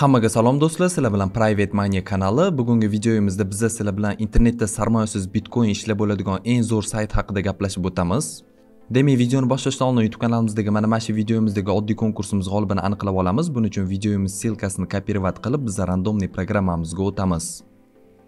Hammaga salom do'stlar, sizlar bilan Private Money kanali. Bugungi videomizda biz sizlar bilan internetda sarmoyasiz Bitcoin ishlab bo'ladigan eng zo'r sayt haqida gaplashib o'tamiz. Demak, videoni boshlashdan oldin YouTube kanalimizdagi mana mana shu videomizdagi oddiy konkursimiz g'olibini aniqlab olamiz. Buning uchun videomiz silkasini kopirovat qilib, biz randomniy programmamizga o'tamiz.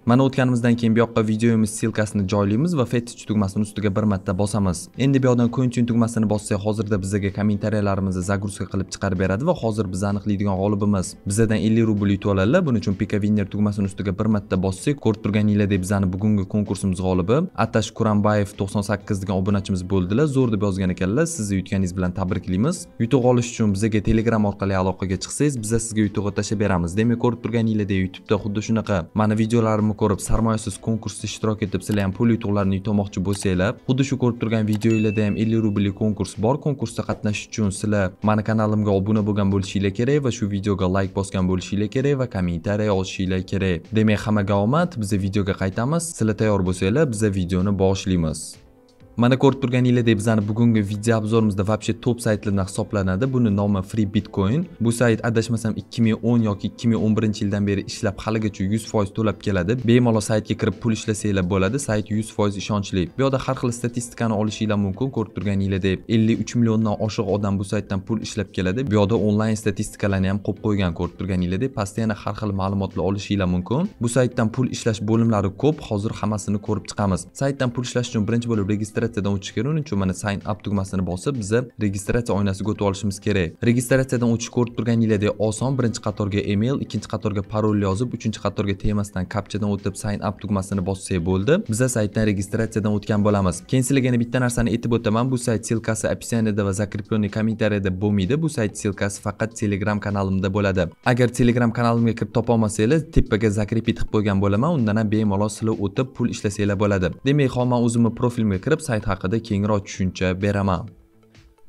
mana o'tganimizdan keyin bu yoqqa videomiz ssilkasini joylaymiz va fetich tugmasini ustiga bir marta bosamiz endi bu yoqdan continue tugmasini bossak hozirda bizga kommentariyalarimizni загрузка qilib chiqarib beradi va hozir biz aniqlaydigan g'olibimiz bizadan 50 rubl yutib oladilar buning uchun pika winner tugmasini ustiga bir marta bossak ko'rib turganinglardek bizani bugungi konkursimiz g'olibi atash kurambayev 98 degan obunachimiz bo'ldilar zo'r deb yozgan ekanlar sizni yutganingiz bilan tabriklaymiz yutuq olish uchun bizaga telegram orqali aloqaga chiqsangiz biz sizga yutuqni tashlab beramiz demak ko'rib turganinglardek youtubeda xuddi shunaqa mana videolarimni ko'rib sarmoyasiz konkursda ishtirok etib sizlar ham pul yutuqlarini yutmoqchi bo'lsanglar xuddi shu ko'rib turgan videolarda ham 50 rubli konkurs bor konkursda qatnashish uchun sizlar mani kanalimga obuna bo'lgan bo'lishinglar kerak va shu videoga layk bosgan bo'lishinglar kerak va kommentariya yozishinglar kerak demak hammaga omad biz videoga qaytamiz sizlar tayyor bo'lsanglar biz videoni boshlaymiz mana ko'rib turganinglardek bizani bugungi video obzorimizda вообще top saytlardan hisoblanadi buni nomi free bitcoin bu sayt adashmasam 2010 yoki 2011 yildan beri ishlab haligacha 100% to'lab keladi bemalol saytga kirib pul ishlasanglar bo'ladi sayt 100% ishonchli bu yoqda har xil statistikani olishinglar mumkin ko'rib turganinglardek 53 milliondan oshiq odam bu saytdan pul ishlab keladi bu yoqda onlayn statistikalarni ham qo'yib qo'ygan ko'rib turganinglardek pastda yana har xil ma'lumotlar olishinglar mumkin bu saytdan pul ishlash bo'limlari ko'p hozir hammasini ko'rib chiqamiz saytdan pul ishlash uchun birinchi bo'lib registratsiya registratsiyadan o'tish kerak uning uchun mana sign up tugmasini bosib biza registratsiya oynasiga o'tib olishimiz kerak registratsiyadan o'tish ko'rib turganingizdek oson birinchi qatorga email ikkinchi qatorga parol yozib uchinchi qatorga temasidan kapchadan o'tib sign up tugmasini bossak bo'ldi biza saytdan registratsiyadan o'tgan bo'lamiz keyin sizlarga yana bitta narsani aytib o'taman bu sayt ssilkasi описаниеda va закрепленный kommentariyada bo'lmaydi bu sayt ssilkasi faqat telegram kanalimda bo'ladi agar telegram kanalimga kirib topolmasanglar tepaga закрепить qilib qo'ygan bo'laman undan ham bemalol sizlar o'tib pul ishlasanglar bo'ladi demak hozir man o'zimni profilimga kirib sayt haqida kengroq tushuncha beraman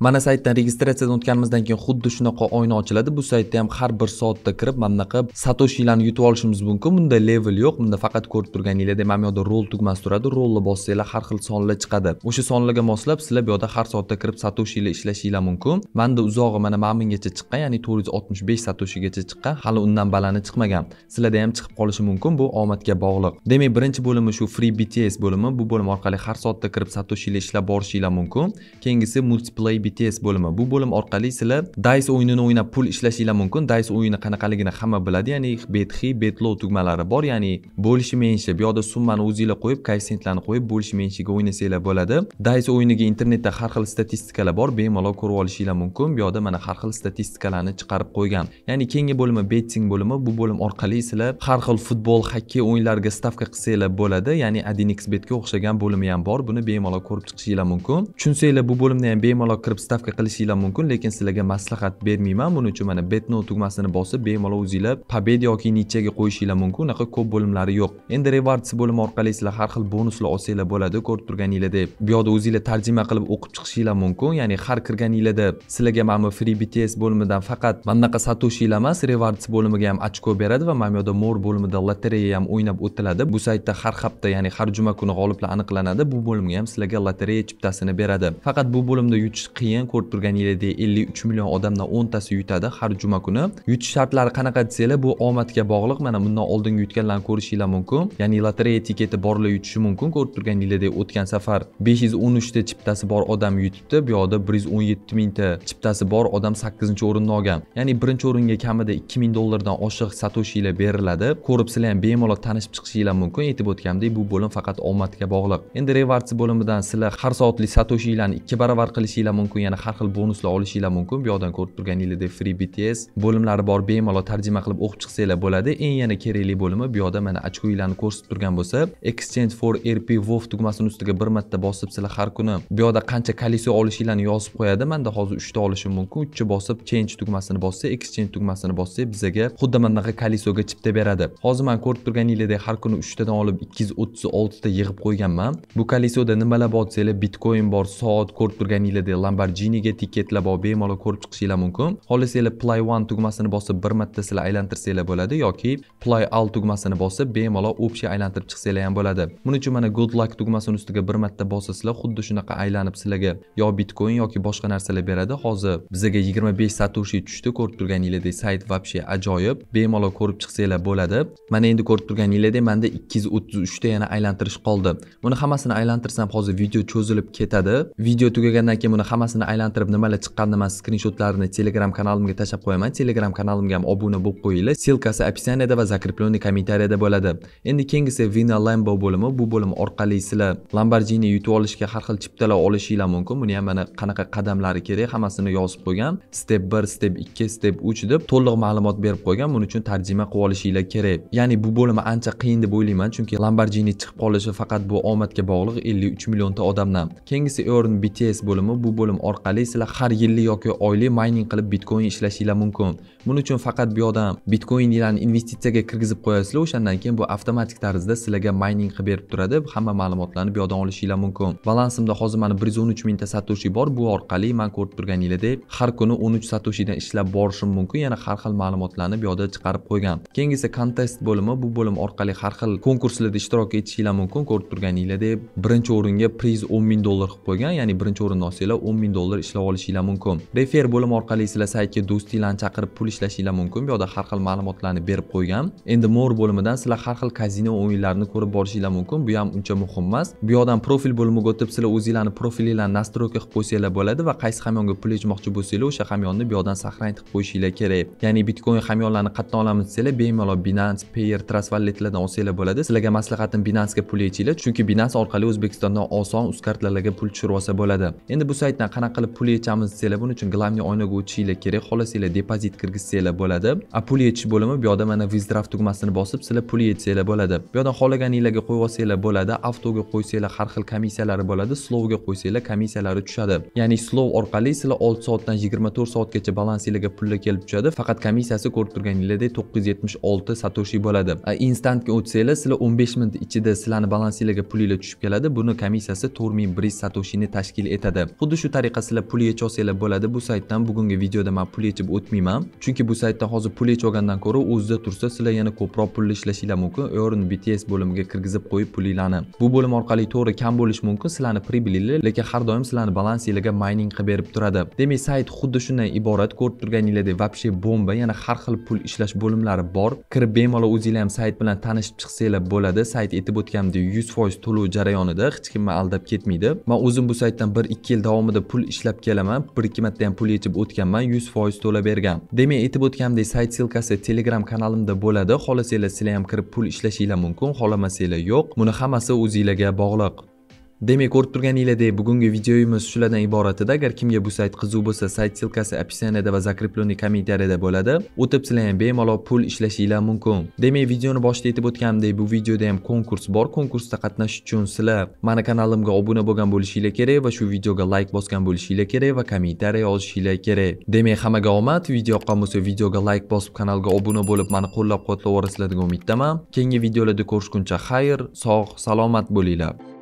mana saytdan registratsiyadan o'tganimizdan keyin xuddi shunaqa oyna ochiladi bu saytda ham har bir soatda kirib mana bunaqa satoshilarni yutib olishimiz mumkin bunda level yo'q bunda faqat ko'rib turganingizda mana bu yoqda rol tugmasi turadi rolni bossanglar har xil sonlar chiqadi o'sha sonlarga moslab sizlar bu yoqda har soatda kirib satoshilar ishlashinglar mumkin manda uzog'i mana mana minggacha chiqqan ya'ni to'rt yuz oltmish besh satoshigacha chiqqan hali undan balani chiqmagan sizlarda ham chiqib qolishi mumkin bu omadga bog'liq demak birinchi bo'limi shu free bts bo'limi bu bo'lim orqali har soatda kirib satoshilar ishlab borishinglar mumkin keyingisi multiplay bts bo'limi bu bo'lim orqali sizlar days o'yinini o'ynab pul ishlashinglar mumkin days o'yini qanaqaligini hamma biladi ya'ni bet betlov tugmalari bor ya'ni bo'lishi menshi bu yoqda summani o'zinglar qo'yib koeffitsientlarni qo'yib bo'lishi menshiga o'ynasanglar bo'ladi days o'yiniga internetda har xil statistikalar bor bemalol ko'rib olishinglar mumkin bu yoqda mana har xil statistikalarni chiqarib qo'ygan ya'ni keyingi bo'limi betting bo'limi bu bo'lim orqali sizlar har xil futbol xokkey o'yinlariga stavka qilsanglar bo'ladi ya'ni adinxbetga o'xshagan bo'limi ham bor buni bemalol ko'rib chiqishinglar mumkin tushunsanglar bu bo'limni ham bemalol kirib kirib stavka qilishinglar mumkin lekin sizlarga maslahat bermayman buning uchun mana betno tugmasini bosib bemalol o'zinglar pobed yoki nichaga qo'yishinglar mumkin unaqa ko'p bo'limlari yo'q endi rewards bo'limi orqali sizlar har xil bonuslar olsanglar bo'ladi ko'rib turganinglardek bu yoqda o'zinglar tarjima qilib o'qib chiqishinglar mumkin ya'ni har kirganinglarda sizlarga mana bu free bts bo'limidan faqat mana bunaqa satoshinglar emas rewards bo'limiga ham ochko beradi va mana bu yoqda mor bo'limida lotereya ham o'ynab o'tiladi bu saytda har hafta ya'ni har juma kuni g'oliblar aniqlanadi bu bo'limga ham sizlarga lotereya chiptasini beradi faqat bu bo'limda yutish qiyin qiyin ko'rib turganingizdek ellik uch million odamdan o'ntasi yutadi har juma kuni yutish shartlari qanaqa desanglar bu omadga bog'liq mana bundan oldingi yutganlarni ko'rishinglar mumkin ya'ni lotereya tiketi borlar yutishi mumkin ko'rib turganingizdek o'tgan safar besh yuz o'n uchta chiptasi bor odam yutibdi bu yoqda bir yuz o'n yetti mingta chiptasi bor odam sakkizinchi o'rinni olgan ya'ni birinchi o'ringa kamida ikki ming dollardan oshiq satoshilar beriladi ko'rib sizlar ham bemalol tanishib chiqishinglar mumkin aytib o'tganimdek bu bo'lim faqat omadga bog'liq endi revarts bo'limidan sizlar har soatlik satoshilarni ikki baravar qilishinglar mumkin mumkin yana har xil bonuslar olishinglar mumkin bu yoqdan ko'rib turganingizdek free bts bo'limlari bor bemalol tarjima qilib o'qib chiqsanglar bo'ladi eng yana kerakli bo'limi bu yoqda mana ochkoinglarni ko'rsatib turgan bo'lsa exchange for rp vov tugmasini ustiga bir marta bosib sizlar har kuni bu yoqda qancha kolesio olishinglarni yozib qo'yadi manda hozir uchta olishim mumkin uchta bosib change tugmasini bossa exchange tugmasini bossa bizaga xuddi mana bunaqa chipta beradi hozir man ko'rib turganingizdek har kuni uchtadan olib ikki yuz o'ttiz oltita yig'ib qo'yganman bu kolesoda nimalar bor desanglar bitcoin bor soat ko'rib turganingizdek lambar lamborghiniga tiketlab olib bemalol ko'rib chiqishinglar mumkin xohlasanglar play one tugmasini bosib bir marta sizlar aylantirsanglar bo'ladi yoki play all tugmasini bosib bemalol общий aylantirib chiqsanglar ham bo'ladi buning uchun mana good luck tugmasini ustiga bir marta bosasizlar, xuddi shunaqa aylanib sizlarga yo bitcoin yoki boshqa narsalar beradi hozir bizaga yigirma besh satoshi tushdi ko'rib turganingizdek sayt вообще ajoyib bemalol ko'rib chiqsanglar bo'ladi mana endi ko'rib turganingizdek manda ikki yuz o'ttiz uchta yana aylantirish qoldi buni hammasini aylantirsam hozir video cho'zilib ketadi video tugagandan keyin buni hammasini hammasini aylantirib nimalar chiqqanini man skrinshotlarini telegram kanalimga tashlab qo'yaman telegram kanalimga ham obuna bo'lib qo'yinglar ссылкасы opisaniyada va закрепленный kommentariyada bo'ladi endi keyingisi vina lambo bo'limi bu bo'lim orqali sizlar lamborghini yutib olishga har xil chiptalar olishinglar mumkin buni ham mana qanaqa qadamlari kerak hammasini yozib qo'ygan step bir step ikki step uch deb to'liq ma'lumot berib qo'ygan buning uchun tarjima qilib olishinglar kerak ya'ni bu bo'limi ancha qiyin deb o'ylayman chunki lamborghini chiqib qolishi faqat bu omadga bog'liq ellik uch millionta odamdan keyingisi earn bts bo'limi bu bo'lim orqali sizlar har yillik yoki oylik mayning qilib bitcoin ishlashinglar mumkin buning uchun faqat bu yoqdan bitcoinlarni investitsiyaga kirgizib qo'yasizlar o'shandan keyin bu avtomatik tarzda sizlarga mining qilib berib turadi hamma ma'lumotlarni bu yoqdan olishinglar mumkin balansimda hozir mana bir yuz o'n uch mingta satoshi bor bu orqali man ko'rib turganingizdek har kuni o'n uch satoshidan ishlab borishim mumkin yana har xil ma'lumotlarni bu yoqda chiqarib qo'ygan keyingisi kontest bo'limi bu bo'lim orqali har xil konkurslarda ishtirok etishinglar mumkin ko'rib turganingizdek birinchi o'ringa priz o'n ming dollar qilib qo'ygan ya'ni birinchi o'rinni olsanglar o'n ming dollar ishlab olishinglar mumkin refer bo'lim orqali sizlar saytga do'stinglarni chaqirib pul ishlashinglar mumkin bu yoqda har xil ma'lumotlarni berib qo'ygan endi more bo'limidan sizlar har xil kazino o'yinlarini ko'rib borishinglar mumkin bu ham uncha muhim emas bu yoqdan profil bo'limiga o'tib sizlar o'zinglarni profilingizni nastroyka qilib qo'ysanglar bo'ladi va qaysi hamyonga pul yechmoqchi bo'lsanglar o'sha hamyonni bu yoqdan сохранить qilib qo'yishinglar kerak ya'ni bitcoin hamyonlarni qayerdan olamiz desanglar bemalol binance payer trust valletlardan olsanglar bo'ladi sizlarga maslahatim binansga pul yechinglar chunki binance orqali o'zbekistondan oson uz kartalarga pul tushirib olsa bo'ladi endi bu saytdan qanaqa qilib pul yechamiz desanglar buning uchun главный oynaga o'tishinglar kerak xohlasanglar depozit kirgiz yetsanglar bo'ladi a pul yetish bo'limi bu yoqda mana vizdrav tugmasini bosib sizlar pul yetsanglar bo'ladi bu yoqdan xohlaganinglarga qo'yib olsanglar bo'ladi avtoga qo'ysanglar har xil komissiyalari bo'ladi slovga qo'ysanglar komissiyalari tushadi ya'ni slov orqali sizlar olti soatdan yigirma to'rt soatgacha balansinglarga pullar kelib tushadi faqat komissiyasi ko'rib turganinglardek to'qqiz yuz yetmish olti satoshi bo'ladi instantga o'tsanglar sizlar o'n besh minut ichida sizlarni balansinglarga pulinglar tushib keladi buni komissiyasi to'rt ming bir yuz satoshini tashkil etadi xuddi shu tariqa sizlar pul yecholsanglar bo'ladi bu saytdan bugungi videoda man pul yechib o'tmayman chunki chunki bu saytda hozir pul olgandan ko'ra o'zida tursa sizlar yana ko'proq pulni ishlashinglar mumkin earn bts bo'limiga kirgizib qo'yib pulinglarni bu bo'lim orqali to'g'ri kam bo'lishi mumkin sizlarni pribilinglar lekin har doim sizlarni balansinglarga mayning qilib berib turadi demak sayt xuddi shundan iborat ko'rib turganingizdek вообще bomba yana har xil pul ishlash bo'limlari bor kirib bemalol o'zinglar ham sayt bilan tanishib chiqsanglar bo'ladi sayt aytib o'tganimdek yuz foiz to'lov jarayonida hech kimni aldab ketmaydi man o'zim bu saytdan bir ikki yil davomida pul ishlab kelaman bir ikki marta ham pul yechib o'tganman yuz foiz to'lab bergan demak men aytib o'tganimdek sayt ssilkasi telegram kanalimda bo'ladi xohlasanglar sizlar ham kirib pul ishlashinglar mumkin xohlamasanglar yo'q buni hammasi o'zinglarga bog'liq demak ko'rib turganinglardek bugungi videoyimiz shulardan iborat edi agar kimga bu sayt qiziq bo'lsa sayt ssilkasi описанияda va закрепленный kommentariyada bo'ladi o'tib sizlar ham bemalol pul ishlashinglar mumkin demak videoni boshida aytib o'tganimdek bu videoda ham konkurs bor konkursda qatnashish uchun sizlar mani kanalimga obuna bo'lgan bo'lishinglar kerak va shu videoga layk bosgan bo'lishinglar kerak va kommentariya yozishinglar kerak demak hammaga omad video yoqqan bo'lsa videoga layk bosib kanalga obuna bo'lib mani qo'llab quvvatlab yuborasizlar degan umiddaman keyingi videolarda ko'rishguncha xayr sog' salomat bo'linglar